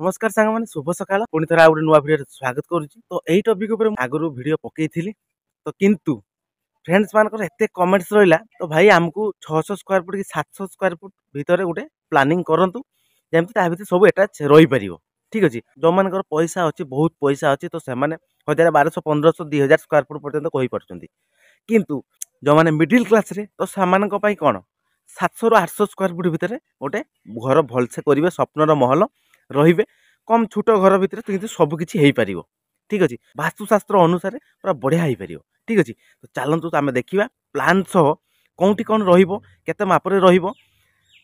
নমস্কার ସାଙ୍ଗମାନେ ଶୁଭ ସକାଳ ପୁଣି ଥରେ ଆଉ ଗୋଟେ ନୂଆ ଭିଡ଼ିଓରେ ସ୍ୱାଗତ କରୁଛି ତ ଏଇ ଟପିକ୍ ଉପରେ ମୁଁ ଆଗରୁ ଭିଡ଼ିଓ ପକେଇଥିଲି ତ କିନ୍ତୁ ଫ୍ରେଣ୍ଡସ୍ ମାନଙ୍କର ଏତେ କମେଣ୍ଟସ୍ ରହିଲା ତ ଭାଇ ଆମକୁ ଛଅଶହ ସ୍କୋୟାର ଫୁଟ୍ କି ସାତଶହ ସ୍କୋୟାର ଫୁଟ୍ ଭିତରେ ଗୋଟେ ପ୍ଲାନିଂ କରନ୍ତୁ ଯେମିତି ତା ଭିତରେ ସବୁ ଆଟାଚ୍ ରହିପାରିବ ଠିକ୍ ଅଛି ଯେଉଁମାନଙ୍କର ପଇସା ଅଛି ବହୁତ ପଇସା ଅଛି ତ ସେମାନେ ହଜାର ବାରଶହ ପନ୍ଦରଶହ ଦୁଇ ହଜାର ସ୍କୋୟାର ଫୁଟ୍ ପର୍ଯ୍ୟନ୍ତ କହିପାରୁଛନ୍ତି କିନ୍ତୁ ଯେଉଁମାନେ ମିଡ଼ିଲ୍ କ୍ଲାସ୍ରେ ତ ସେମାନଙ୍କ ପାଇଁ କ'ଣ ସାତଶହରୁ ଆଠଶହ ସ୍କୋୟାର ଫୁଟ୍ ଭିତରେ ଗୋଟେ ଘର ଭଲସେ କରିବେ ସ୍ୱପ୍ନର ମହଲ ରହିବେ କମ୍ ଛୋଟ ଘର ଭିତରେ କିନ୍ତୁ ସବୁକିଛି ହେଇପାରିବ ଠିକ୍ ଅଛି ବାସ୍ତୁଶାସ୍ତ୍ର ଅନୁସାରେ ପୁରା ବଢ଼ିଆ ହେଇପାରିବ ଠିକ୍ ଅଛି ତ ଚାଲନ୍ତୁ ଆମେ ଦେଖିବା ପ୍ଲାନ୍ ସହ କେଉଁଠି କ'ଣ ରହିବ କେତେ ମାପରେ ରହିବ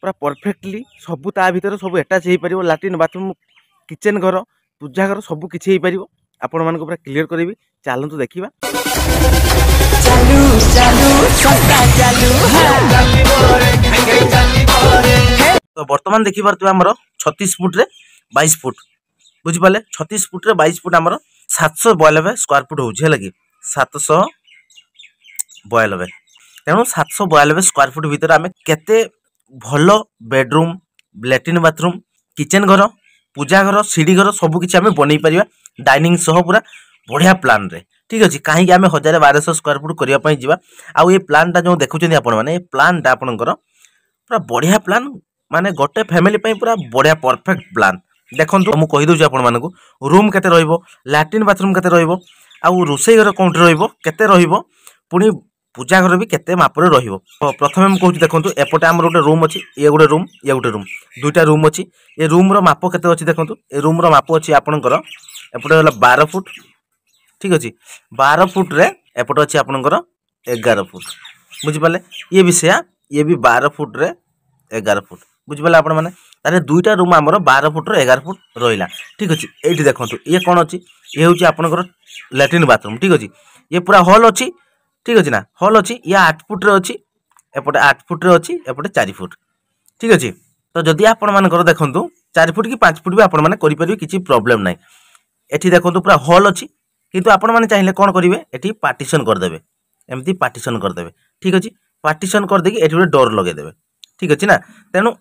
ପୁରା ପରଫେକ୍ଟଲି ସବୁ ତା ଭିତରେ ସବୁ ଆଟାଚ୍ ହେଇପାରିବ ଲାଟ୍ରିନ୍ ବାଥରୁମ୍ କିଚେନ୍ ଘର ପୂଜା ଘର ସବୁ କିଛି ହେଇପାରିବ ଆପଣମାନଙ୍କୁ ପୁରା କ୍ଲିଅର୍ କରିବି ଚାଲନ୍ତୁ ଦେଖିବା ତ ବର୍ତ୍ତମାନ ଦେଖିପାରୁଥିବା ଆମର ଛତିଶ ଫୁଟ୍ରେ বাইশ ফুট বুঝিপারে ছতিশ ফুট্রে বাইশ ফুট আমার সাতশো বয়ানবে স্কোয়ার ফুট হচ্ছে হল কি সাতশো বয়ানবে তেমন সাতশো বয়ানবে স্কোয়ার ফুট ভিতরে আমি কেতে ভাল বেডরুম ল্যাট্রিন বাথরুম কিচেন ঘর ପୂଜା ଘର ସିଡ଼ି ଘର ସବୁକିଛି ଆମେ ବନେଇ ପାରିବା ଡାଇନିଂ ସହ ପୁରା ବଢ଼ିଆ ପ୍ଲାନ୍ରେ ଠିକ୍ ଅଛି କାହିଁକି ଆମେ ହଜାରେ ବାରଶହ ସ୍କୋୟାର ଫୁଟ୍ କରିବା ପାଇଁ ଯିବା ଆଉ ଏ ପ୍ଲାନ୍ଟା ଯେଉଁ ଦେଖୁଛନ୍ତି ଆପଣମାନେ ଏ ପ୍ଲାନ୍ଟା ଆପଣଙ୍କର ପୁରା ବଢ଼ିଆ ପ୍ଲାନ୍ ମାନେ ଗୋଟେ ଫ୍ୟାମିଲି ପାଇଁ ପୁରା ବଢ଼ିଆ ପରଫେକ୍ଟ ପ୍ଲାନ୍ ଦେଖନ୍ତୁ ମୁଁ କହିଦେଉଛି ଆପଣମାନଙ୍କୁ ରୁମ୍ କେତେ ରହିବ ଲାଟ୍ରିନ୍ ବାଥରୁମ୍ କେତେ ରହିବ ଆଉ ରୋଷେଇ ଘର କେଉଁଠି ରହିବ କେତେ ରହିବ ପୁଣି ପୂଜା ଘର ବି କେତେ ମାପରେ ରହିବ ପ୍ରଥମେ ମୁଁ କହୁଛି ଦେଖନ୍ତୁ ଏପଟେ ଆମର ଗୋଟେ ରୁମ୍ ଅଛି ଇଏ ଗୋଟେ ରୁମ୍ ଇଏ ଗୋଟେ ରୁମ୍ ଦୁଇଟା ରୁମ୍ ଅଛି ଏ ରୁମ୍ର ମାପ କେତେ ଅଛି ଦେଖନ୍ତୁ ଏ ରୁମ୍ର ମାପ ଅଛି ଆପଣଙ୍କର ଏପଟେ ହେଲା ବାର ଫୁଟ୍ ଠିକ୍ ଅଛି ବାର ଫୁଟ୍ରେ ଏପଟେ ଅଛି ଆପଣଙ୍କର ଏଗାର ଫୁଟ୍ ବୁଝିପାରିଲେ ଇଏ ବି ସେୟା ଇଏ ବି ବାର ଫୁଟ୍ରେ ଏଗାର ଫୁଟ୍ বুঝিপারে আপনার তাহলে দুইটা রুম আমার বার ফুটর এগার ফুট রহলা ঠিক আছে এইটি দেখুন ইয়ে কোণ অছি ইয়ে হচ্ছে আপনার ল্যাট্রিন বাথরুম ঠিক আছে ইয়ে পুরা হল অছি ঠিক আছে না হল অছি ইয়ে আট ফুটরে অছি এপটে আট ফুটরে অছি এপটে চারি ফুট ঠিক আছে তো যদি আপনার দেখুন চারি ফুট কি পাঁচ ফুট বি আপনার করে কিছু প্রোবলেম নাই এটি দেখুন পুরা হল অছি কিন্তু আপনার চাইলে কোণ করবে এটি পার্টিশন করেদেবে এমতি পার্টিশন করেদেবে ঠিক আছে পার্টিশন করেদি এটি গোটে ডোর লগাইদেবে ঠিক আছে না তেমন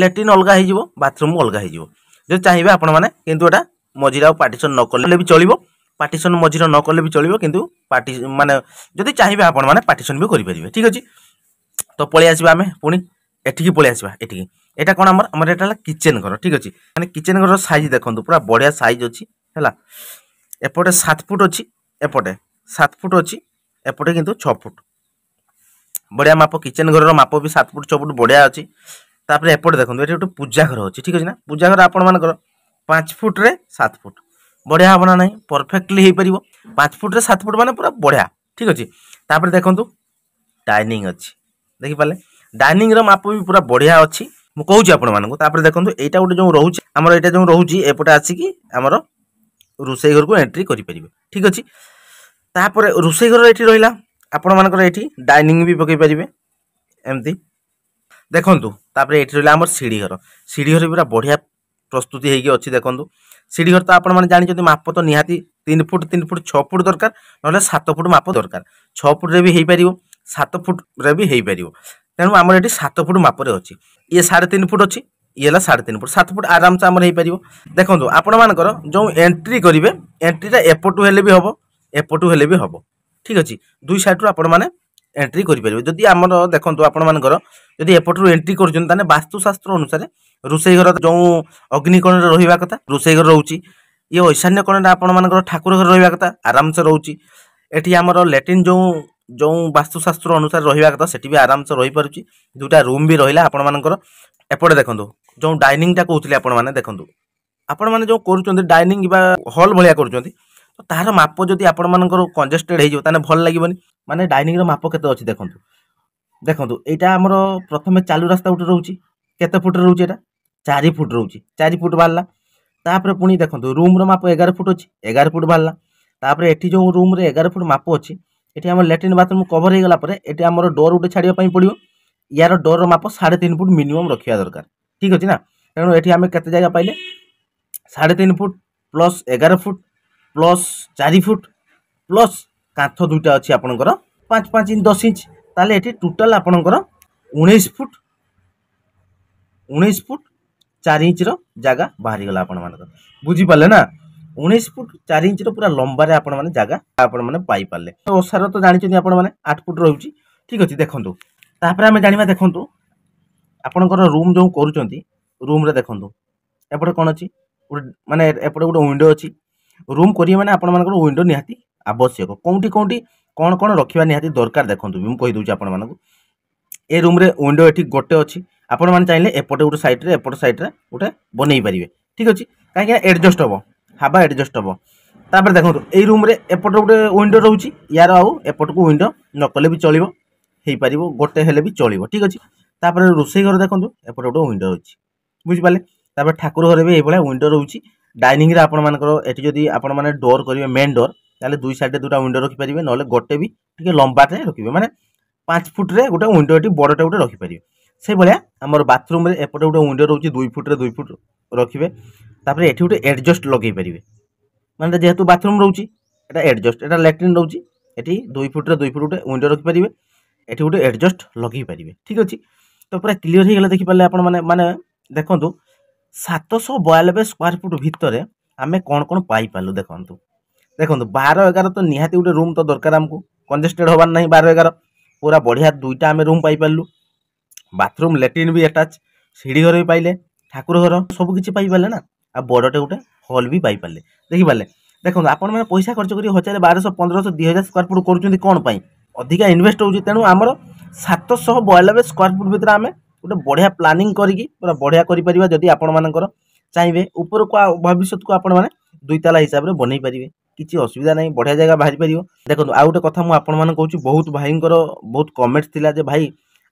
ল্যাଟ୍ରିନ୍ ଅଲଗା ହୋଇଯିବ ବାଥରୁମ୍ ଅଲଗା ହୋଇଯିବ ଯଦି ଚାହିଁବେ ଆପଣମାନେ କିନ୍ତୁ ଏଇଟା ମଝିରେ ଆଉ ପାର୍ଟିସନ୍ ନ କଲେ ବି ଚଳିବ ପାର୍ଟିସନ୍ ମଝିରେ ନ କଲେ ବି ଚଳିବ କିନ୍ତୁ ପାର୍ଟି ମାନେ ଯଦି ଚାହିଁବେ ଆପଣମାନେ ପାର୍ଟିସନ୍ ବି କରିପାରିବେ ଠିକ୍ ଅଛି ତ ପଳେଇ ଆସିବା ଆମେ ପୁଣି ଏଠିକି ପଳେଇ ଆସିବା ଏଠିକି এটা কোণ আমার আমার এটা হল কিচেন ঘর ঠিক আছে মানে কিচেন ঘর সাইজ দেখুন পুরা বড়িয়া সাইজ অছি হল এপটে সাত ফুট অছি এপটে সাত ফুট অছি এপটে কিন্তু ছ ফুট বড়িয়া মাপ কিচেন ঘরর মাপ বি সাত ফুট ছ ফুট বড়িয়া অছি ତାପରେ ଏପଟେ ଦେଖନ୍ତୁ ଏଠି ଗୋଟେ ପୂଜା ଘର ଅଛି ଠିକ୍ ଅଛି ନା ପୂଜା ଘର ଆପଣମାନଙ୍କର ପାଞ୍ଚ ଫୁଟ୍ରେ ସାତ ଫୁଟ୍ ବଢ଼ିଆ ହେବ ନା ନାହିଁ ପରଫେକ୍ଟଲି ହେଇପାରିବ ପାଞ୍ଚ ଫୁଟ୍ରେ ସାତ ଫୁଟ୍ ମାନେ ପୁରା ବଢ଼ିଆ ଠିକ୍ ଅଛି ତାପରେ ଦେଖନ୍ତୁ ଡାଇନିଂ ଅଛି ଦେଖିପାରିଲେ ଡାଇନିଂର ମାପ ବି ପୁରା ବଢ଼ିଆ ଅଛି ମୁଁ କହୁଛି ଆପଣମାନଙ୍କୁ ତାପରେ ଦେଖନ୍ତୁ ଏଇଟା ଗୋଟେ ଯେଉଁ ରହୁଛି ଆମର ଏଇଟା ଯେଉଁ ରହୁଛି ଏପଟେ ଆସିକି ଆମର ରୋଷେଇ ଘରକୁ ଏଣ୍ଟ୍ରି କରିପାରିବେ ଠିକ୍ ଅଛି ତାପରେ ରୋଷେଇ ଘର ଏଠି ରହିଲା ଆପଣମାନଙ୍କର ଏଠି ଡାଇନିଂ ବି ପକାଇ ପାରିବେ ଏମିତି ଦେଖନ୍ତୁ ତାପରେ ଏଠି ରହିଲା ଆମର ସିଢ଼ି ଘର ସିଢ଼ି ଘର ପୁରା ବଢ଼ିଆ ପ୍ରସ୍ତୁତି ହେଇକି ଅଛି ଦେଖନ୍ତୁ ସିଢ଼ି ତ ଆପଣମାନେ ଜାଣିଛନ୍ତି ମାପ ତ ନିହାତି ତିନି ଫୁଟ ତିନି ଫୁଟ ଛଅ ଫୁଟ ଦରକାର ନହେଲେ ସାତ ଫୁଟ ମାପ ଦରକାର ଛଅ ଫୁଟରେ ବି ହେଇପାରିବ ସାତ ଫୁଟରେ ବି ହେଇପାରିବ ତେଣୁ ଆମର ଏଠି ସାତ ଫୁଟ ମାପରେ ଅଛି ଇଏ ସାଢ଼େ ତିନି ଫୁଟ ଅଛି ଇଏ ହେଲା ସାଢ଼େ ତିନି ଫୁଟ ସାତ ଫୁଟ ଆରାମସେ ଆମର ହେଇପାରିବ ଦେଖନ୍ତୁ ଆପଣମାନଙ୍କର ଯେଉଁ ଏଣ୍ଟ୍ରି କରିବେ ଏଣ୍ଟ୍ରିଟା ଏପଟୁ ହେଲେ ବି ହେବ ଏପଟୁ ହେଲେ ବି ହେବ ଠିକ୍ ଅଛି ଦୁଇ ସାଇଡ଼୍ରୁ ଆପଣମାନେ ଏଣ୍ଟ୍ରି କରିପାରିବେ ଯଦି ଆମର ଦେଖନ୍ତୁ ଆପଣମାନଙ୍କର ଯଦି ଏପଟରୁ ଏଣ୍ଟ୍ରି କରୁଛନ୍ତି ତାହେଲେ ବାସ୍ତୁଶାସ୍ତ୍ର ଅନୁସାରେ ରୋଷେଇ ଘର ଯେଉଁ ଅଗ୍ନିକୋଣରେ ରହିବା କଥା ରୋଷେଇ ଘର ରହୁଛି ଇଏ ଐଶାନ୍ୟ କୋଣରେ ଆପଣମାନଙ୍କର ଠାକୁର ଘର ରହିବା କଥା ଆରାମସେ ରହୁଛି ଏଠି ଆମର ଲାଟ୍ରିନ୍ ଯେଉଁ ଯେଉଁ ବାସ୍ତୁଶାସ୍ତ୍ର ଅନୁସାରେ ରହିବା କଥା ସେଠି ବି ଆରାମସେ ରହିପାରୁଛି ଦୁଇଟା ରୁମ୍ ବି ରହିଲା ଆପଣମାନଙ୍କର ଏପଟେ ଦେଖନ୍ତୁ ଯେଉଁ ଡାଇନିଂଟା କହୁଥିଲେ ଆପଣମାନେ ଦେଖନ୍ତୁ ଆପଣମାନେ ଯେଉଁ କରୁଛନ୍ତି ଡାଇନିଂ ବା ହଲ୍ ଭଳିଆ କରୁଛନ୍ତି ତାହାର ମାପ ଯଦି ଆପଣମାନଙ୍କର କଞ୍ଜେଷ୍ଟେଡ଼ ହେଇଯିବ ତାହେଲେ ଭଲ ଲାଗିବନି ମାନେ ଡାଇନିଂର ମାପ କେତେ ଅଛି ଦେଖନ୍ତୁ ଦେଖନ୍ତୁ ଏଇଟା ଆମର ପ୍ରଥମେ ଚାଲୁ ରାସ୍ତା ଗୋଟେ ରହୁଛି କେତେ ଫୁଟ ରହୁଛି ଏଇଟା ଚାରି ଫୁଟ ରହୁଛି ଚାରି ଫୁଟ ବାହାରିଲା ତାପରେ ପୁଣି ଦେଖନ୍ତୁ ରୁମ୍ର ମାପ ଏଗାର ଫୁଟ ଅଛି ଏଗାର ଫୁଟ ବାହାରିଲା ତାପରେ ଏଠି ଯେଉଁ ରୁମ୍ରେ ଏଗାର ଫୁଟ ମାପ ଅଛି ଏଠି ଆମର ଲାଟ୍ରିନ୍ ବାଥରୁମ୍ କଭର୍ ହେଇଗଲା ପରେ ଏଠି ଆମର ଡୋର୍ ଗୋଟେ ଛାଡ଼ିବା ପାଇଁ ପଡ଼ିବ ୟାର ଡୋର୍ର ମାପ ସାଢ଼େ ତିନି ଫୁଟ ମିନିମମ୍ ରଖିବା ଦରକାର ଠିକ୍ ଅଛି ନା ତେଣୁ ଏଠି ଆମେ କେତେ ଜାଗା ପାଇଲେ ସାଢ଼େ ତିନି ଫୁଟ ପ୍ଲସ୍ ଏଗାର ଫୁଟ ପ୍ଲସ୍ ଚାରି ଫୁଟ ପ୍ଲସ୍ কাঁথ দুইটা ଅଛି ଆପଣଙ୍କର ପାଞ୍ଚ ପାଞ୍ଚ ଇଞ୍ଚ ଦଶ ଇଞ୍ଚ ତାହେଲେ ଏଠି ଟୋଟାଲ୍ ଆପଣଙ୍କର ଉଣେଇଶ ଫୁଟ ଉଣେଇଶ ଫୁଟ ଚାରି ଇଞ୍ଚର ଜାଗା ବାହାରିଗଲା ଆପଣମାନଙ୍କର ବୁଝିପାରିଲେ ନା ଉଣେଇଶ ଫୁଟ ଚାରି ଇଞ୍ଚର ପୁରା ଲମ୍ବାରେ ଆପଣମାନେ ଜାଗା ଆପଣମାନେ ପାଇପାରିଲେ ଓସାର ତ ଜାଣିଛନ୍ତି ଆପଣମାନେ ଆଠ ଫୁଟ ରହୁଛି ଠିକ୍ ଅଛି ଦେଖନ୍ତୁ ତାପରେ ଆମେ ଜାଣିବା ଦେଖନ୍ତୁ ଆପଣଙ୍କର ରୁମ୍ ଯେଉଁ କରୁଛନ୍ତି ରୁମ୍ରେ ଦେଖନ୍ତୁ ଏପଟେ କ'ଣ ଅଛି ଗୋଟେ ମାନେ ଏପଟେ ଗୋଟେ ୱିଣ୍ଡୋ ଅଛି ରୁମ୍ କରିବେ ମାନେ ଆପଣମାନଙ୍କର ୱିଣ୍ଡୋ ନିହାତି ଆବଶ୍ୟକ କେଉଁଠି କେଉଁଠି କ'ଣ କ'ଣ ରଖିବା ନିହାତି ଦରକାର ଦେଖନ୍ତୁ ବି ମୁଁ କହିଦେଉଛି ଆପଣମାନଙ୍କୁ ଏ ରୁମ୍ରେ ୱିଣ୍ଡୋ ଏଠି ଗୋଟେ ଅଛି ଆପଣମାନେ ଚାହିଁଲେ ଏପଟେ ଗୋଟେ ସାଇଡ଼୍ରେ ଏପଟ ସାଇଡ଼୍ରେ ଗୋଟେ ବନେଇ ପାରିବେ ଠିକ୍ ଅଛି କାହିଁକିନା ଏଡ଼ଜଷ୍ଟ ହେବ ହାବା ଏଡ଼ଜଷ୍ଟ ହେବ ତାପରେ ଦେଖନ୍ତୁ ଏଇ ରୁମ୍ରେ ଏପଟେ ଗୋଟେ ୱିଣ୍ଡୋ ରହୁଛି ୟାର ଆଉ ଏପଟକୁ ୱିଣ୍ଡୋ ନକଲେ ବି ଚଳିବ ହେଇପାରିବ ଗୋଟେ ହେଲେ ବି ଚଳିବ ଠିକ୍ ଅଛି ତାପରେ ରୋଷେଇ ଘର ଦେଖନ୍ତୁ ଏପଟେ ଗୋଟେ ୱିଣ୍ଡୋ ରହୁଛି ବୁଝିପାରିଲେ ତାପରେ ଠାକୁର ଘରେ ବି ଏଇଭଳିଆ ୱିଣ୍ଡୋ ରହୁଛି ଡାଇନିଂରେ ଆପଣମାନଙ୍କର ଏଠି ଯଦି ଆପଣମାନେ ଡୋର୍ କରିବେ ମେନ୍ ଡୋର୍ ତାହେଲେ ଦୁଇ ସାଇଡ଼୍ରେ ଦୁଇଟା ୱିଣ୍ଡୋ ରଖିପାରିବେ ନହେଲେ ଗୋଟେ ବି ଟିକେ ଲମ୍ବାରେ ରଖିବେ ମାନେ ପାଞ୍ଚ ଫୁଟ୍ରେ ଗୋଟେ ୱିଣ୍ଡୋ ଏଠି ବଡ଼ଟା ଗୋଟେ ରଖିପାରିବେ ସେଇଭଳିଆ ଆମର ବାଥରୁମ୍ରେ ଏପଟେ ଗୋଟେ ୱିଣ୍ଡୋ ରହୁଛି ଦୁଇ ଫୁଟ୍ରେ ଦୁଇ ଫୁଟ୍ ରଖିବେ ତାପରେ ଏଠି ଗୋଟେ ଏଡ଼ଜଷ୍ଟ ଲଗାଇ ପାରିବେ ମାନେ ଯେହେତୁ ବାଥରୁମ୍ ରହୁଛି এটা এডজস্ট এটা ল্যাট্রিন রয়েছে এটি দুই ফুটরে দুই ফুট গোটে উইন্ডো রখিপারে এটি গোটে এডজস্ট লগাই পারে ঠিক আছে তো পুরা ক্লিয়র হয়ে গেলে দেখিপারে আপনার মানে মানে দেখুন সাতশো বয়ানবে স্কোয়ার ফুট ভিতরে আমি কোণ কোণ পাইপারু দেখুন দেখুন বার এগার তো নিহতি গোটে রুম তো দরকার আমি কনজেস্টেড হবার না বার এগার পুরা বঢ়িয়া দুইটা আমি রুম পাইপারু বাথরুম ল্যাট্রিন বি আটাচ সিঁড়ি ঘর বি পাইলে ঠাকুর ঘর সবু কিছু পাইপারে না আর বড়টে গোটে হল বি পাইপারে দেখিপারে দেখুন আপনার মানে পয়সা খরচ করি হাজার বারশহ পনেরশহ দুই হাজার স্কোয়ার ফুট করছেন কোণ পাই অধিকা ইনভেস্ট হচ্ছে তেমন আমার সাতশহ বয়ানবে স্কোয়ার ফুট ভিতরে আমি গোটে বঢ়িয়া প্লানিং করি পুরা বঢ়িয়া করে পারা যদি আপনার চাইবে উপরক ভবিষ্যৎকু আপনার দুইতালা হিসাবে বনাই পারে କିଛି ଅସୁବିଧା ନାହିଁ ବଢ଼ିଆ ଜାଗା ବାହାରି ପାରିବ ଦେଖନ୍ତୁ ଆଉ ଗୋଟେ କଥା ମୁଁ ଆପଣମାନଙ୍କୁ କହୁଛି ବହୁତ ଭାଇଙ୍କର ବହୁତ କମେଣ୍ଟସ୍ ଥିଲା ଯେ ଭାଇ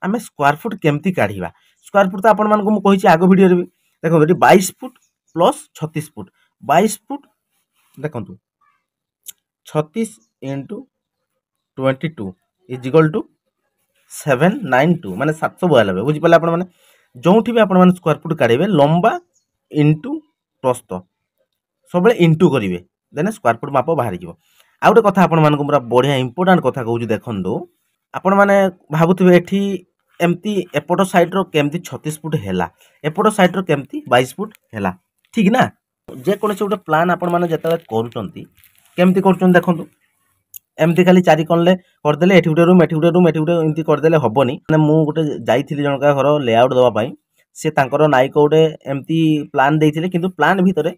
ଆମେ ସ୍କୋୟାର ଫୁଟ୍ କେମିତି କାଢ଼ିବା ସ୍କୋୟାର ଫୁଟ୍ ତ ଆପଣମାନଙ୍କୁ ମୁଁ କହିଛି ଆଗ ଭିଡ଼ିଓରେ ବି ଦେଖନ୍ତୁ ଏଠି ବାଇଶ ଫୁଟ୍ ପ୍ଲସ୍ ଛତିଶ ଫୁଟ୍ ବାଇଶ ଫୁଟ୍ ଦେଖନ୍ତୁ ଛତିଶ into twenty two is equal to seven nine two ମାନେ ସାତଶହ ବୟାନବେ ବୁଝିପାରିଲେ ଆପଣମାନେ ଯେଉଁଠି ବି ଆପଣମାନେ ସ୍କୋୟାର ଫୁଟ୍ କାଢ଼ିବେ ଲମ୍ବା ଇଣ୍ଟୁ ପ୍ରସ୍ତ ସବୁବେଳେ ଇଣ୍ଟୁ କରିବେ ଦେନ୍ ସ୍କୋୟାର ଫୁଟ୍ ମାପ ବାହାରିଯିବ ଆଉ ଗୋଟେ କଥା ଆପଣମାନଙ୍କୁ ପୁରା ବଢ଼ିଆ ଇମ୍ପୋର୍ଟାଣ୍ଟ କଥା କହୁଛି ଦେଖନ୍ତୁ ଆପଣମାନେ ଭାବୁଥିବେ ଏଠି ଏମିତି ଏପଟ ସାଇଡ଼୍ର କେମିତି ଛତିଶ ଫୁଟ୍ ହେଲା ଏପଟ ସାଇଡ଼୍ର କେମିତି ବାଇଶ ଫୁଟ୍ ହେଲା ଠିକ୍ ନା ଯେକୌଣସି ଗୋଟେ ପ୍ଲାନ୍ ଆପଣମାନେ ଯେତେବେଳେ କରୁଛନ୍ତି କେମିତି କରୁଛନ୍ତି ଦେଖନ୍ତୁ ଏମିତି ଖାଲି ଚାରି କଣଲେ କରିଦେଲେ ଏଠି ଗୋଟେ ରୁମ୍ ଏଠି ଗୋଟେ ରୁମ୍ ଏଠି ଗୋଟେ ଏମିତି କରିଦେଲେ ହେବନି ମାନେ ମୁଁ ଗୋଟେ ଯାଇଥିଲି ଜଣକା ଘର ଲେଆଉଟ୍ ଦେବା ପାଇଁ ସେ ତାଙ୍କର ନାୟକ ଗୋଟେ ଏମିତି ପ୍ଲାନ୍ ଦେଇଥିଲେ କିନ୍ତୁ ପ୍ଲାନ୍ ଭିତରେ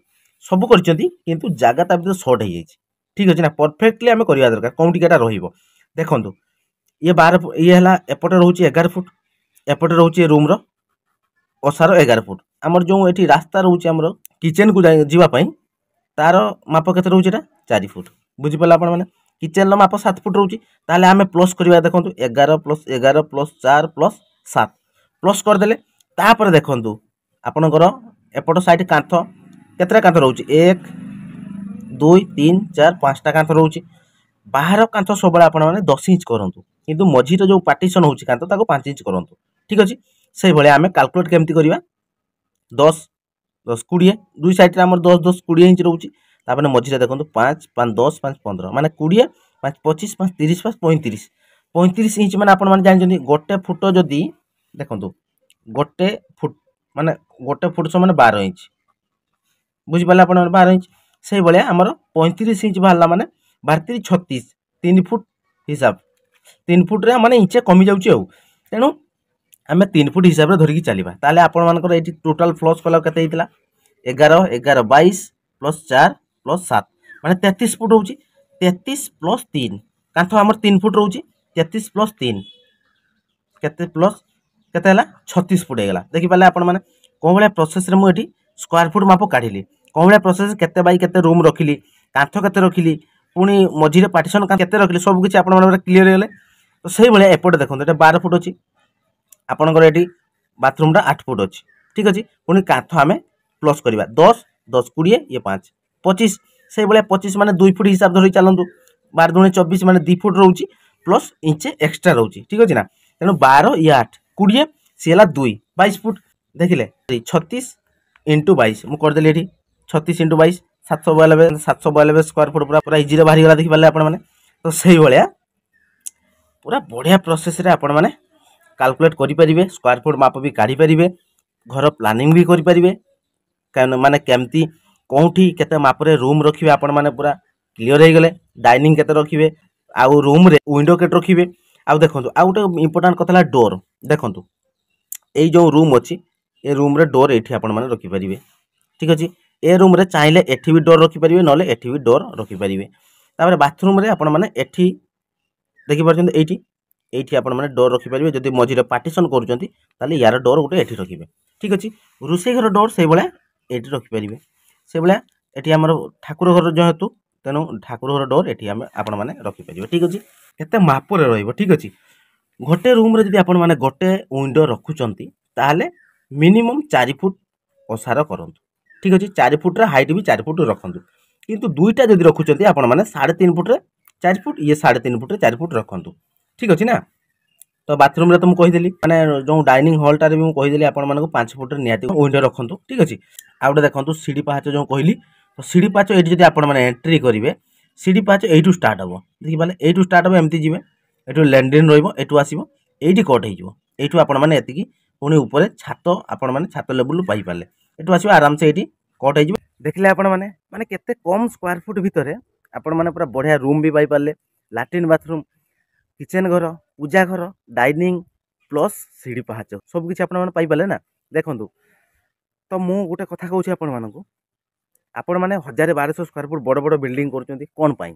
ସବୁ କରିଛନ୍ତି କିନ୍ତୁ ଜାଗା ତା ଭିତରେ ସର୍ଟ ହେଇଯାଇଛି ଠିକ୍ ଅଛି ନା ପରଫେକ୍ଟଲି ଆମେ କରିବା ଦରକାର କେଉଁଠିକି ଏଇଟା ରହିବ ଦେଖନ୍ତୁ ଇଏ ବାର ଇଏ ହେଲା ଏପଟେ ରହୁଛି ଏଗାର ଫୁଟ ଏପଟେ ରହୁଛି ରୁମ୍ର ଅସାର ଏଗାର ଫୁଟ ଆମର ଯେଉଁ ଏଠି ରାସ୍ତା ରହୁଛି ଆମର କିଚେନ୍କୁ ଯିବା ପାଇଁ ତା'ର ମାପ କେତେ ରହୁଛି ଏଇଟା ଚାରି ଫୁଟ ବୁଝିପାରିଲେ ଆପଣମାନେ କିଚେନ୍ର ମାପ ସାତ ଫୁଟ ରହୁଛି ତାହେଲେ ଆମେ ପ୍ଲସ୍ କରିବା ଦେଖନ୍ତୁ ଏଗାର ପ୍ଲସ୍ ଏଗାର ପ୍ଲସ୍ ଚାର ପ୍ଲସ୍ ସାତ ପ୍ଲସ୍ କରିଦେଲେ ତାପରେ ଦେଖନ୍ତୁ ଆପଣଙ୍କର ଏପଟ ସାଇଡ଼୍ କାନ୍ଥ କେତେଟା କାନ୍ଥ ରହୁଛି ଏକ ଦୁଇ ତିନି ଚାରି ପାଞ୍ଚଟା କାନ୍ଥ ରହୁଛି ବାହାର କାନ୍ଥ ସବୁବେଳେ ଆପଣମାନେ ଦଶ ଇଞ୍ଚ କରନ୍ତୁ କିନ୍ତୁ ମଝିର ଯେଉଁ ପାର୍ଟିସନ୍ ହେଉଛି କାନ୍ଥ ତାକୁ ପାଞ୍ଚ ଇଞ୍ଚ କରନ୍ତୁ ଠିକ୍ ଅଛି ସେଇଭଳିଆ ଆମେ କାଲକୁଲେଟ୍ କେମିତି କରିବା ଦଶ ଦଶ କୋଡ଼ିଏ ଦୁଇ ସାଇଡ଼୍ରେ ଆମର ଦଶ ଦଶ କୋଡ଼ିଏ ଇଞ୍ଚ ରହୁଛି ତାପରେ ମଝିରେ ଦେଖନ୍ତୁ ପାଞ୍ଚ ପାଞ୍ଚ ଦଶ ପାଞ୍ଚ ପନ୍ଦର ମାନେ କୋଡ଼ିଏ ପାଞ୍ଚ ପଚିଶ ପାଞ୍ଚ ତିରିଶ ପାଞ୍ଚ ପଇଁତିରିଶ ପଇଁତିରିଶ ଇଞ୍ଚ ମାନେ ଆପଣମାନେ ଜାଣିଛନ୍ତି ଗୋଟେ ଫୁଟ ଯଦି ଦେଖନ୍ତୁ ଗୋଟେ ଫୁଟ ମାନେ ଗୋଟେ ଫୁଟ ସମାନ ବାର ଇଞ୍ଚ বুঝিপারে আপনার বার ইঞ্চ সেইভাবে আমার পঁয়ত্রিশ ইঞ্চ বাহারা মানে বার তিরিশ ছত্রিশ তিন ফুট হিসাব তিন ফুটরে মানে ইঞ্চে কমি যাচ্ছে আও তেমন আমি তিন ফুট হিসাবে ধরিকি চালা তাহলে আপনার এটি টোটাল প্লস কলা কত হয়েছিল এগার এগার বাইশ প্লস চার প্লস সাত মানে তেত্রিশ ফুট হচ্ছে তেত্রিশ প্লস তিন কাঁথ আমার তিন ফুট রয়েছে তেত্রিশ প্লস তিন কেতে প্লস কেতে হল ছত্রিশ ফুট হয়ে গেল দেখিপারে আপনার কোভাবে প্রসেসরে মু এটি স্কোয়ার ফুট মাপ কাঢ়িলি କ'ଣ ଭଳିଆ ପ୍ରୋସେସ୍ କେତେ ବାଇ କେତେ ରୁମ୍ ରଖିଲି କାନ୍ଥ କେତେ ରଖିଲି ପୁଣି ମଝିରେ ପାର୍ଟିସନ୍ କେତେ ରଖିଲି ସବୁ କିଛି ଆପଣମାନଙ୍କର କ୍ଲିଅର୍ ହେଇଗଲେ ତ ସେଇଭଳିଆ ଏପଟେ ଦେଖନ୍ତୁ ଏଇଟା ବାର ଫୁଟ୍ ଅଛି ଆପଣଙ୍କର ଏଠି ବାଥରୁମ୍ଟା ଆଠ ଫୁଟ୍ ଅଛି ଠିକ୍ ଅଛି ପୁଣି କାନ୍ଥ ଆମେ ପ୍ଲସ୍ କରିବା ଦଶ ଦଶ କୋଡ଼ିଏ ଇଏ ପାଞ୍ଚ ପଚିଶ ସେଇଭଳିଆ ପଚିଶ ମାନେ ଦୁଇ ଫୁଟ୍ ହିସାବ ଧରି ଚାଲନ୍ତୁ ବାର ଦୁଣେ ଚବିଶ ମାନେ ଦୁଇ ଫୁଟ୍ ରହୁଛି ପ୍ଲସ୍ ଇଞ୍ଚେ ଏକ୍ସଟ୍ରା ରହୁଛି ଠିକ୍ ଅଛି ନା ତେଣୁ ବାର ଇଏ ଆଠ କୋଡ଼ିଏ ସିଏ ହେଲା ଦୁଇ ବାଇଶ ଫୁଟ୍ ଦେଖିଲେ ଛତିଶ ଇଣ୍ଟୁ ବାଇଶ ମୁଁ କରିଦେଲି ଏଠି ছতিশ ইন্টু বাইশ সাতশো বয়ানবে সাতশো বয়ানবে স্কোয়ার ফুট পুরা পুরা ইজিরে বাহারি গলা দেখিপারে আপনার তো সেইভাবে পুরা বঢ়িয়া প্রসেসরে আপনার কাল্কুলেট করে স্কোয়ার ফুট মাপ বি কাঢ়ি পারে ঘর প্লানিং বি করে পারে মানে কেমতি কোটি কেতে মাপরে রুম রখবে আপন মানে পুরা ক্লিয়র হয়ে গেলে ডাইনিং কেতে রখবে আউ রুমরে উইন্ডো কেট রখবে আউ দেখুন আউ গোটে ইম্পর্টাট কথা হল ডোর দেখুন এই যে রুম অছি এ রুম্রে ডোর এটি আপন মানে রখিপারে ঠিক আছে ଏ ରୁମ୍ରେ ଚାହିଁଲେ ଏଠି ବି ଡୋର୍ ରଖିପାରିବେ ନହେଲେ ଏଠି ବି ଡୋର୍ ରଖିପାରିବେ ତାପରେ ବାଥରୁମ୍ରେ ଆପଣମାନେ ଏଠି ଦେଖିପାରୁଛନ୍ତି ଏଇଠି ଏଇଠି ଆପଣମାନେ ଡୋର୍ ରଖିପାରିବେ ଯଦି ମଝିରେ ପାର୍ଟିସନ୍ କରୁଛନ୍ତି ତାହେଲେ ୟାର ଡୋର୍ ଗୋଟେ ଏଠି ରଖିବେ ଠିକ୍ ଅଛି ରୋଷେଇ ଘର ଡୋର୍ ସେଇଭଳିଆ ଏଇଠି ରଖିପାରିବେ ସେଇଭଳିଆ ଏଠି ଆମର ଠାକୁର ଘର ଯେହେତୁ ତେଣୁ ଠାକୁର ଘର ଡୋର୍ ଏଠି ଆମେ ଆପଣମାନେ ରଖିପାରିବେ ଠିକ୍ ଅଛି କେତେ ମାପରେ ରହିବ ଠିକ୍ ଅଛି ଗୋଟେ ରୁମ୍ରେ ଯଦି ଆପଣମାନେ ଗୋଟେ ୱିଣ୍ଡୋ ରଖୁଛନ୍ତି ତାହେଲେ ମିନିମମ୍ ଚାରି ଫୁଟ୍ ଓସାର କରନ୍ତୁ ঠিক ଅଛି ଚାରି ଫୁଟ୍ର ହାଇଟ୍ ବି ଚାରି ଫୁଟ୍ ରଖନ୍ତୁ କିନ୍ତୁ ଦୁଇଟା ଯଦି ରଖୁଛନ୍ତି ଆପଣମାନେ ସାଢ଼େ ତିନି ଫୁଟ୍ରେ ଚାରି ଫୁଟ୍ ଇଏ ସାଢ଼େ ତିନି ଫୁଟ୍ରେ ଚାରି ଫୁଟ୍ ରଖନ୍ତୁ ଠିକ୍ ଅଛି ନା ତ ବାଥରୁମ୍ରେ ତ ମୁଁ କହିଦେଲି ମାନେ ଯେଉଁ ଡାଇନିଂ ହଲ୍ଟାରେ ବି ମୁଁ କହିଦେଲି ଆପଣମାନଙ୍କୁ ପାଞ୍ଚ ଫୁଟ୍ରେ ନିହାତି ୱିଣ୍ଡୋ ରଖନ୍ତୁ ଠିକ୍ ଅଛି ଆଉ ଗୋଟେ ଦେଖନ୍ତୁ ସିଡ଼ି ପାହାଚ ଯେଉଁ କହିଲି ତ ସିଡ଼ି ପାହାଚ ଏଇଠି ଯଦି ଆପଣମାନେ ଏଣ୍ଟ୍ରି କରିବେ ସିଡ଼ି ପାହାଚ ଏଇଠୁ ଷ୍ଟାର୍ଟ ହେବ ଦେଖିପାରିଲେ ଏଇଠୁ ଷ୍ଟାର୍ଟ ହେବ ଏମିତି ଯିବେ ଏଠୁ ଲ୍ୟାଣ୍ଡ୍ରିନ୍ ରହିବ ଏଠୁ ଆସିବ ଏଇଠି କଟ୍ ହେଇଯିବ ଏଇଠୁ ଆପଣମାନେ ଏତିକି ପୁଣି ଉପରେ ଛାତ ଆପଣମାନେ ଛାତ ଲେବୁଲ୍ରୁ ପାଇପାରିଲେ এটু আসবে আরামসে এটি কট হয়ে দেখলে আপন মানে মানে কেতে কম স্কোয়ার ফুট ভিতরে আপন মানে পুরা বঢ়িয়া রুম বি পাইপারে ল্যাট্রিন বাথরুম কিচেন ঘর পূজা ঘর ডাইনিং প্লস সিঁড়ি পাহাচ সব কিছু আপন মানে পাইপারে না দেখন্তু তো মু গোটে কথা কହୁଛି আপন মানকু আপন মানে হাজার বারশো স্কোয়ার ফুট বড় বড় বিল্ডিং করছেন কোন পাই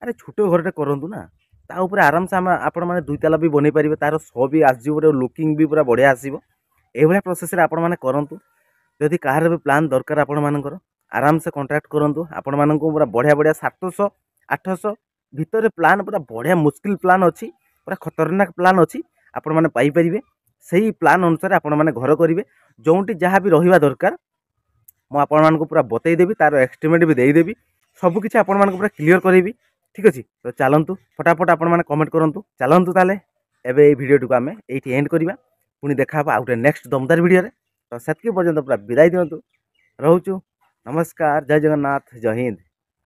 আরে ছোট ঘরটা করন্তু না তা উপরে আরামসে আমি আপন মানে দুইতালা বি বনাই পারিবে তার শ বি আসবে গোটে লুকিং বি পুরা বঢ়িয়া আসবে এইভাবে প্রসেসরে আপন মানে করন্তু ଯଦି କାହାର ବି ପ୍ଲାନ୍ ଦରକାର ଆପଣମାନଙ୍କର ଆରାମସେ କଣ୍ଟାକ୍ଟ କରନ୍ତୁ ଆପଣମାନଙ୍କୁ ପୁରା ବଢ଼ିଆ ବଢ଼ିଆ ସାତଶହ ଆଠଶହ ଭିତରେ ପ୍ଲାନ୍ ପୁରା ବଢ଼ିଆ ମୁସ୍କିଲ ପ୍ଲାନ୍ ଅଛି ପୁରା ଖତରନାକ ପ୍ଲାନ୍ ଅଛି ଆପଣମାନେ ପାଇପାରିବେ ସେହି ପ୍ଲାନ୍ ଅନୁସାରେ ଆପଣମାନେ ଘର କରିବେ ଯେଉଁଠି ଯାହା ବି ରହିବା ଦରକାର ମୁଁ ଆପଣମାନଙ୍କୁ ପୁରା ବତେଇଦେବି ତା'ର ଏଷ୍ଟିମେଟ୍ ବି ଦେଇଦେବି ସବୁକିଛି ଆପଣମାନଙ୍କୁ ପୁରା କ୍ଲିଅର୍ କରେଇବି ଠିକ୍ ଅଛି ତ ଚାଲନ୍ତୁ ଫଟାଫଟ ଆପଣମାନେ କମେଣ୍ଟ କରନ୍ତୁ ଚାଲନ୍ତୁ ତାହେଲେ ଏବେ ଏଇ ଭିଡ଼ିଓଟିକୁ ଆମେ ଏଇଠି ଏଣ୍ଡ କରିବା ପୁଣି ଦେଖା ହେବ ଆଉ ଗୋଟେ ନେକ୍ସଟ ଦମଦାର ଭିଡ଼ିଓରେ तो से पर्यटन पूरा विदाय दिंतु रोचु नमस्कार जय जगन्नाथ जय हिंद